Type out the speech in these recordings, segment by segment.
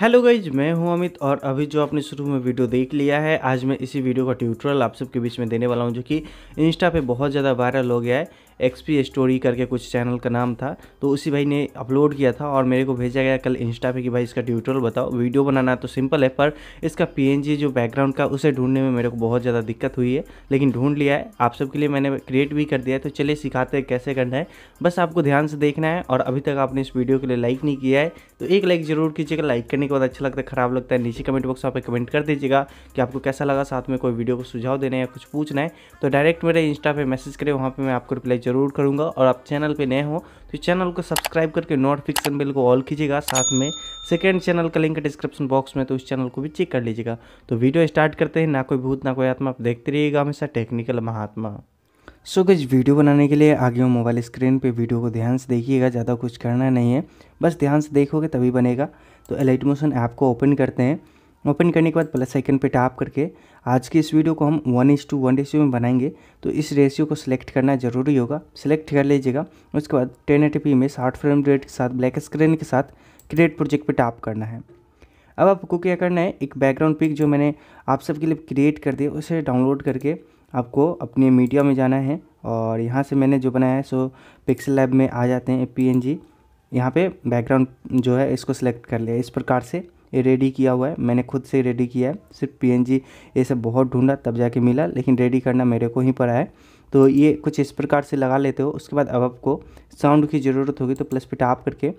hello guys मैं हूं अमित और अभी जो आपने शुरू में वीडियो देख लिया है आज मैं इसी वीडियो का ट्यूटोरियल आप सबके बीच में देने वाला हूं जो कि इंस्टा पे बहुत ज़्यादा वायरल हो गया है एक्सपी स्टोरी करके कुछ चैनल का नाम था तो उसी भाई ने अपलोड किया था और मेरे को भेजा गया कल इंस्टा पे कि भाई इसका ट्यूटोरियल बताओ वीडियो बनाना तो सिंपल है पर इसका पी जो बैकग्राउंड का उसे ढूंढने में मेरे को बहुत ज़्यादा दिक्कत हुई है लेकिन ढूंढ लिया है आप सबके लिए मैंने क्रिएट भी कर दिया है तो चलिए सिखाते हैं कैसे करना है बस आपको ध्यान से देखना है और अभी तक आपने इस वीडियो के लिए लाइक नहीं किया है तो एक लाइक जरूर कीजिएगा लाइक करने के बाद अच्छा लगता है खराब लगता है नीचे कमेंट बॉक्स पर कमेंट कर दीजिएगा कि आपको कैसा लगा साथ में कोई वीडियो को सुझाव देना है या कुछ पूछना है तो डायरेक्ट मेरे इंस्टा पर मैसेज करें वहाँ पर मैं आपको रिप्लाई जरूर करूँगा और आप चैनल पर नए हो तो चैनल को सब्सक्राइब करके नोटिफिकेशन बिल को ऑल कीजिएगा साथ में सेकेंड चैनल का लिंक डिस्क्रिप्शन बॉक्स में तो उस चैनल को भी चेक कर लीजिएगा तो वीडियो स्टार्ट करते हैं ना कोई भूत ना कोई आत्मा आप देखते रहिएगा हमेशा टेक्निकल महात्मा सो गज वीडियो बनाने के लिए आगे मोबाइल स्क्रीन पे वीडियो को ध्यान से देखिएगा ज़्यादा कुछ करना नहीं है बस ध्यान से देखोगे तभी बनेगा तो एलाइट मोशन ऐप को ओपन करते हैं ओपन करने के बाद प्लस आइकन पे टैप करके आज की इस वीडियो को हम one is to one ratio में बनाएंगे तो इस रेशियो को सिलेक्ट करना जरूरी होगा सिलेक्ट कर लीजिएगा उसके बाद टेन एट पी में साठ फ्रेम रेट के साथ ब्लैक स्क्रीन के साथ क्रिएट प्रोजेक्ट पे टैप करना है अब आपको क्या करना है एक बैकग्राउंड पिक जो मैंने आप सबके लिए क्रिएट कर दिया उसे डाउनलोड करके आपको अपने मीडिया में जाना है और यहाँ से मैंने जो बनाया है सो पिक्सल लैब में आ जाते हैं पी एन जी यहाँ पर बैकग्राउंड जो है इसको सिलेक्ट कर लिया इस प्रकार से रेडी किया हुआ है मैंने खुद से रेडी किया है सिर्फ पीएनजी ये सब बहुत ढूंढा तब जाके मिला लेकिन रेडी करना मेरे को ही पड़ा है तो ये कुछ इस प्रकार से लगा लेते हो उसके बाद अब आपको साउंड की ज़रूरत होगी तो प्लस पे टैप करके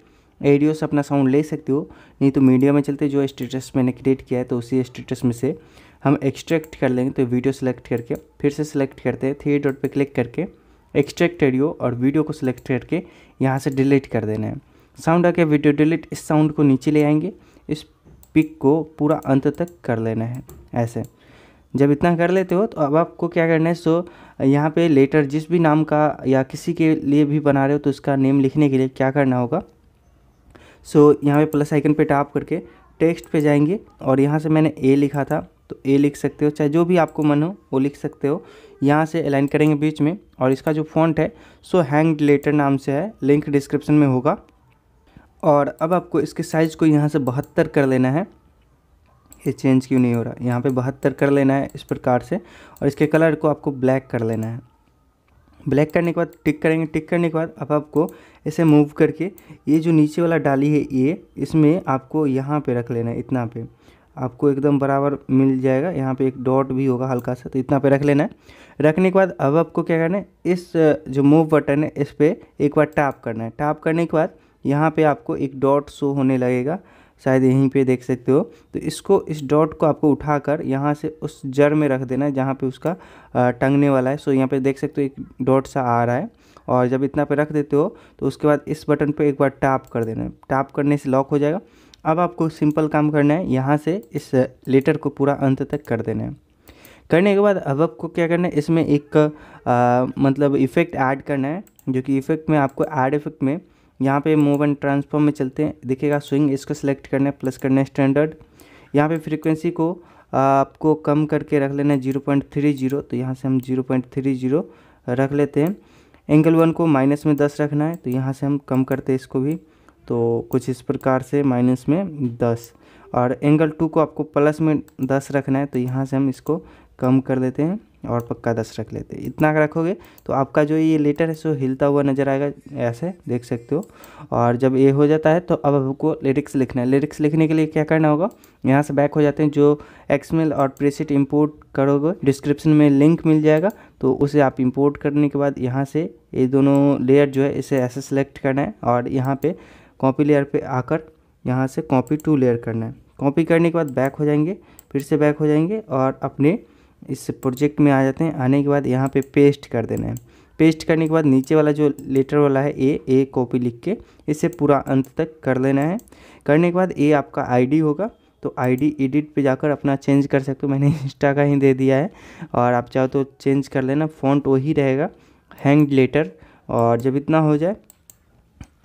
एडियो से अपना साउंड ले सकते हो नहीं तो मीडिया में चलते जो स्टेटस मैंने क्रिएट किया है तो उसी स्टेटस में से हम एक्सट्रैक्ट कर लेंगे तो वीडियो सेलेक्ट करके फिर से सेलेक्ट करते हैं थ्री डॉट पर क्लिक करके एक्सट्रैक्ट एडियो और वीडियो को सिलेक्ट करके यहाँ से डिलीट कर देना है साउंड आके वीडियो डिलीट इस साउंड को नीचे ले आएंगे इस पिक को पूरा अंत तक कर लेना है ऐसे जब इतना कर लेते हो तो अब आपको क्या करना है सो यहाँ पे लेटर जिस भी नाम का या किसी के लिए भी बना रहे हो तो उसका नेम लिखने के लिए क्या करना होगा सो यहाँ पे प्लस आइकन पे टैप करके टेक्स्ट पे जाएंगे और यहाँ से मैंने ए लिखा था तो ए लिख सकते हो चाहे जो भी आपको मन हो वो लिख सकते हो यहाँ से अलाइन करेंगे बीच में और इसका जो फॉन्ट है सो हैंग लेटर नाम से है लिंक डिस्क्रिप्शन में होगा और अब आपको इसके साइज़ को यहाँ से बहत्तर कर लेना है ये चेंज क्यों नहीं हो रहा यहाँ पे बहत्तर कर लेना है इस प्रकार से और इसके कलर को आपको ब्लैक कर लेना है ब्लैक करने के बाद टिक करेंगे टिक करने के बाद अब आपको इसे मूव करके ये जो नीचे वाला डाली है ये इसमें आपको यहाँ पे रख लेना है इतना पे आपको एकदम बराबर मिल जाएगा यहाँ पे एक डॉट भी होगा हल्का सा तो इतना पे रख लेना है रखने के बाद अब आपको क्या करना है इस जो मूव बटन है इस पर एक बार टैप करना है टैप करने के बाद यहाँ पे आपको एक डॉट शो होने लगेगा शायद यहीं पे देख सकते हो तो इसको इस डॉट को आपको उठाकर यहाँ से उस जड़ में रख देना है जहाँ पे उसका टंगने वाला है सो यहाँ पे देख सकते हो एक डॉट सा आ रहा है और जब इतना पे रख देते हो तो उसके बाद इस बटन पे एक बार टैप कर देना है टैप करने से लॉक हो जाएगा अब आपको सिंपल काम करना है यहाँ से इस लेटर को पूरा अंत तक कर देना है करने के बाद अब आपको क्या करना है इसमें एक आ, मतलब इफ़ेक्ट ऐड करना है जो कि इफ़ेक्ट में आपको ऐड इफ़ेक्ट में यहाँ पे मूव एंड ट्रांसफॉर्म में चलते हैं देखिएगा स्विंग इसको सिलेक्ट करना है प्लस करना है स्टैंडर्ड यहाँ पे फ्रीक्वेंसी को आपको कम करके रख लेना है जीरो पॉइंट थ्री जीरो तो यहाँ से हम जीरो पॉइंट थ्री जीरो रख लेते हैं एंगल वन को माइनस में दस रखना है तो यहाँ से हम कम करते हैं इसको भी तो कुछ इस प्रकार से माइनस में दस और एंगल टू को आपको प्लस में दस रखना है तो यहाँ से हम इसको कम कर देते हैं और पक्का दस रख लेते हैं इतना रखोगे तो आपका जो ये लेटर है सो हिलता हुआ नज़र आएगा ऐसे देख सकते हो और जब ये हो जाता है तो अब आपको लिरिक्स लिखना है लिरिक्स लिखने के लिए क्या करना होगा यहाँ से बैक हो जाते हैं जो एक्समेल और प्रेसिट इंपोर्ट करोगे डिस्क्रिप्शन में लिंक मिल जाएगा तो उसे आप इम्पोर्ट करने के बाद यहाँ से ये दोनों लेयर जो है इसे ऐसे सेलेक्ट करना है और यहाँ पर कॉपी लेयर पर आकर यहाँ से कॉपी टू लेयर करना है कॉपी करने के बाद बैक हो जाएंगे फिर से बैक हो जाएंगे और अपने इस प्रोजेक्ट में आ जाते हैं आने के बाद यहाँ पे पेस्ट कर देना है पेस्ट करने के बाद नीचे वाला जो लेटर वाला है ए ए कॉपी लिख के इसे पूरा अंत तक कर लेना है करने के बाद ए आपका आईडी होगा तो आईडी एडिट पे जाकर अपना चेंज कर सकते हो मैंने इंस्टा का ही दे दिया है और आप चाहो तो चेंज कर लेना फ़ॉन्ट वही रहेगा हैंग लेटर और जब इतना हो जाए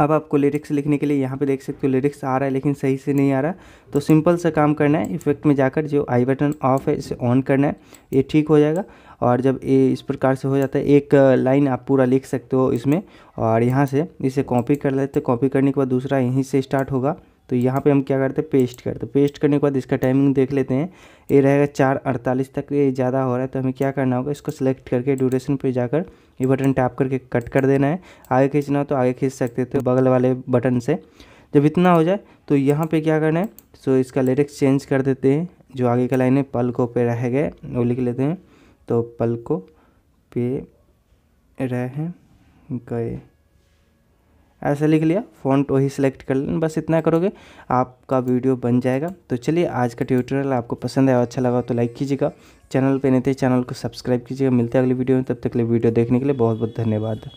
अब आपको लिरिक्स लिखने के लिए यहाँ पे देख सकते हो लिरिक्स आ रहा है लेकिन सही से नहीं आ रहा तो सिंपल सा काम करना है इफेक्ट में जाकर जो आई बटन ऑफ है इसे ऑन करना है ये ठीक हो जाएगा और जब ये इस प्रकार से हो जाता है एक लाइन आप पूरा लिख सकते हो इसमें और यहाँ से इसे कॉपी कर लेते कॉपी करने के बाद दूसरा यहीं से स्टार्ट होगा तो यहाँ पे हम क्या करते हैं पेस्ट करते पेस्ट करने के बाद इसका टाइमिंग देख लेते हैं ये रहेगा चार अड़तालीस तक ये ज़्यादा हो रहा है तो हमें क्या करना होगा इसको सेलेक्ट करके ड्यूरेशन पे जाकर ये बटन टैप करके कट कर देना है आगे खींचना हो तो आगे खींच सकते थे तो बगल वाले बटन से जब इतना हो जाए तो यहाँ पर क्या करना है सो तो इसका लिरिक्स चेंज कर देते हैं जो आगे का लाइन है पलकों पे रह गए वो लिख लेते हैं तो पलकों पे रह गए ऐसे लिख लिया फ़ॉन्ट वही सिलेक्ट कर लेना बस इतना करोगे आपका वीडियो बन जाएगा तो चलिए आज का ट्यूटोरियल आपको पसंद आया अच्छा लगा तो लाइक कीजिएगा चैनल पे नहीं थे चैनल को सब्सक्राइब कीजिएगा मिलते हैं अगली वीडियो में तब तक के लिए वीडियो देखने के लिए बहुत बहुत धन्यवाद